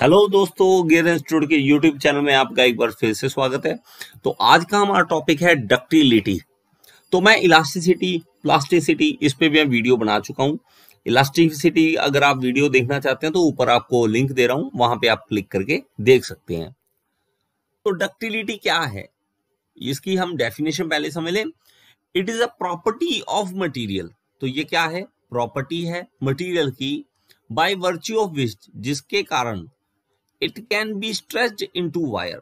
hello दोस्तों Gear institute के YouTube channel में आपका एक बार फिर से स्वागत है तो आज का हमारा टॉपिक है डक्टिलिटी तो मैं इलास्टिसिटी प्लास्टिसिटी इस पे भी मैं वीडियो बना चुका हूँ इलास्टिसिटी अगर आप वीडियो देखना चाहते हैं तो ऊपर आपको लिंक दे रहा हूँ वहां पे आप क्लिक करके देख सकते हैं तो डक्टिलिटी क्या है इसकी हम डेफिनेशन पहले समझ लें it is a property of material तो ये क्या है प्रॉपर्टी है मटीरियल की बाई वर्च्यू ऑफ विच जिसके कारण it can be in into wire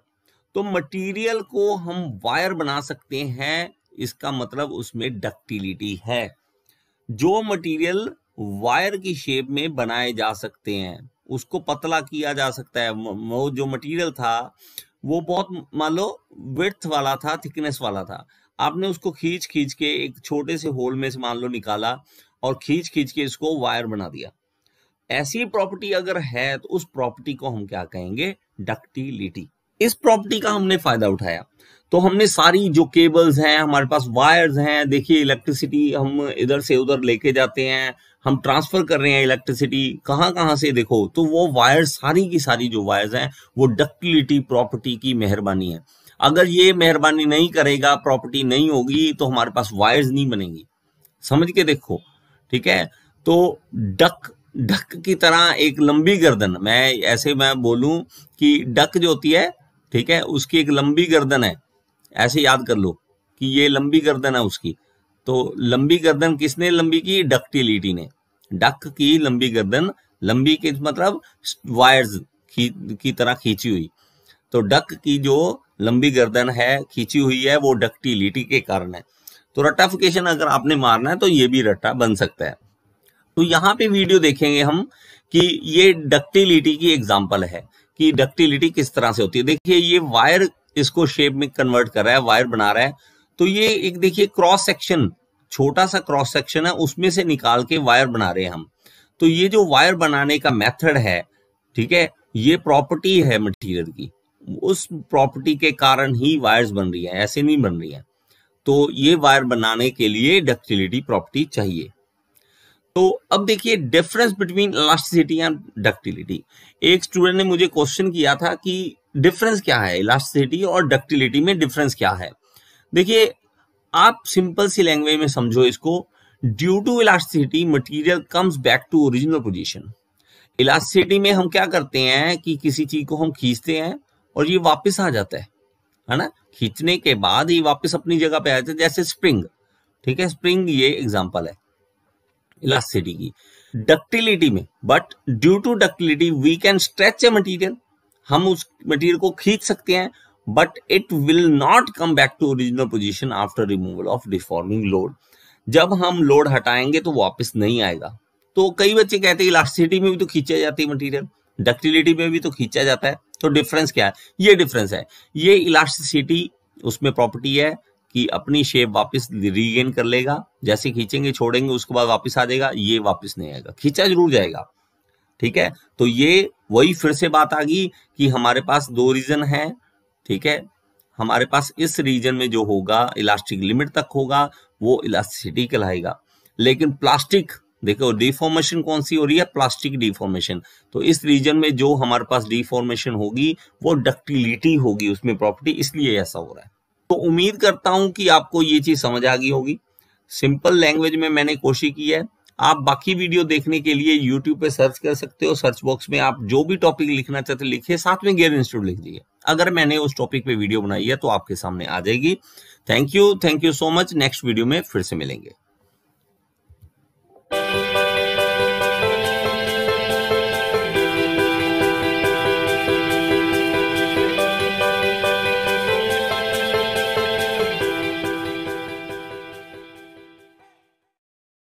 तो मटेरियल को हम वायर बना सकते हैं इसका मतलब उसमें डक्टिलिटी है जो मटेरियल वायर की शेप में बनाए जा सकते हैं उसको पतला किया जा सकता है वो जो मटेरियल था वो बहुत मान लो विथ वाला था थिकनेस वाला था आपने उसको खींच खींच के एक छोटे से होल में से मान लो निकाला और खींच खींच के इसको वायर बना दिया ऐसी प्रॉपर्टी अगर है तो उस प्रॉपर्टी को हम क्या कहेंगे डक्टिलिटी इस प्रॉपर्टी का हमने फायदा उठाया तो हमने सारी जो केबल्स हैं हमारे पास वायर्स हैं देखिए इलेक्ट्रिसिटी हम इधर से उधर लेके जाते हैं हम ट्रांसफर कर रहे हैं इलेक्ट्रिसिटी कहां कहां से देखो तो वो वायर सारी की सारी जो वायर्स हैं वो डक्टिलिटी प्रॉपर्टी की मेहरबानी है अगर ये मेहरबानी नहीं करेगा प्रॉपर्टी नहीं होगी तो हमारे पास वायर्स नहीं बनेंगी समझ के देखो ठीक है तो डक डक की तरह एक लंबी गर्दन मैं ऐसे मैं बोलूं कि डक जो होती है ठीक है उसकी एक लंबी गर्दन है ऐसे याद कर लो कि ये लंबी गर्दन है उसकी तो लंबी गर्दन किसने लंबी की डक्टिलिटी ने डक की लंबी गर्दन लंबी के मतलब वायर्स की, की तरह खींची हुई तो डक की जो लंबी गर्दन है खींची हुई है वो डक्टिलिटी के कारण है तो रट्टाफिकेशन अगर आपने मारना है तो ये भी रट्टा बन सकता है तो यहाँ पे वीडियो देखेंगे हम कि ये डक्टिलिटी की एग्जाम्पल है कि डक्टिलिटी किस तरह से होती है देखिए ये वायर इसको शेप में कन्वर्ट कर रहा है वायर बना रहा है तो ये एक देखिए क्रॉस सेक्शन छोटा सा क्रॉस सेक्शन है उसमें से निकाल के वायर बना रहे हैं हम तो ये जो वायर बनाने का मेथड है ठीक है ये प्रॉपर्टी है मटेरियल की उस प्रॉपर्टी के कारण ही वायर्स बन रही है ऐसे नहीं बन रही है तो ये वायर बनाने के लिए डक्टिलिटी प्रॉपर्टी चाहिए तो अब देखिए difference between elasticity and ductility एक स्टूडेंट ने मुझे क्वेश्चन किया था कि डिफरेंस क्या है इलास्टिसिटी और डक्टिलिटी में डिफरेंस क्या है देखिए आप सिंपल सी लैंग्वेज में समझो इसको due to elasticity material comes back to original position elasticity में हम क्या करते हैं कि किसी चीज को हम खींचते हैं और ये वापस आ जाता है है ना खींचने के बाद ये वापस अपनी जगह पे आ जाता है जैसे स्प्रिंग ठीक है स्प्रिंग ये एग्जाम्पल है इलास्टिसिटी की डक्टिलिटी में but due to ductility we can stretch a material हम उस मटीरियल को खींच सकते हैं but it will not come back to original position after removal of deforming load जब हम लोड हटाएंगे तो वापस नहीं आएगा तो कई बच्चे कहते हैं इलास्टिसिटी में भी तो खींचा जाती है मटीरियल डक्टिलिटी में भी तो खींचा जाता है तो डिफरेंस क्या है ये डिफरेंस है ये इलास्टिसिटी उसमें प्रॉपर्टी है कि अपनी शेप वापस रीगेन कर लेगा जैसे खींचेंगे छोड़ेंगे उसके बाद वापस आ जाएगा ये वापस नहीं आएगा खींचा जरूर जाएगा ठीक है तो ये वही फिर से बात आ गई कि हमारे पास दो रीजन है ठीक है हमारे पास इस रीजन में जो होगा इलास्टिक लिमिट तक होगा वो इलास्टिसिटी कहलाएगा लेकिन प्लास्टिक देखो डिफॉर्मेशन कौन सी हो रही है प्लास्टिक डिफॉर्मेशन तो इस रीजन में जो हमारे पास डिफॉर्मेशन होगी वो डक्टिलिटी होगी उसमें प्रॉपर्टी इसलिए ऐसा हो रहा है तो उम्मीद करता हूं कि आपको ये चीज समझ आ गई होगी सिंपल लैंग्वेज में मैंने कोशिश की है आप बाकी वीडियो देखने के लिए यूट्यूब पे सर्च कर सकते हो सर्च बॉक्स में आप जो भी टॉपिक लिखना चाहते लिखिए साथ में गेयर इंस्टीट्यूट लिख दीजिए अगर मैंने उस टॉपिक पे वीडियो बनाई है तो आपके सामने आ जाएगी thank you thank you so much next video में फिर से मिलेंगे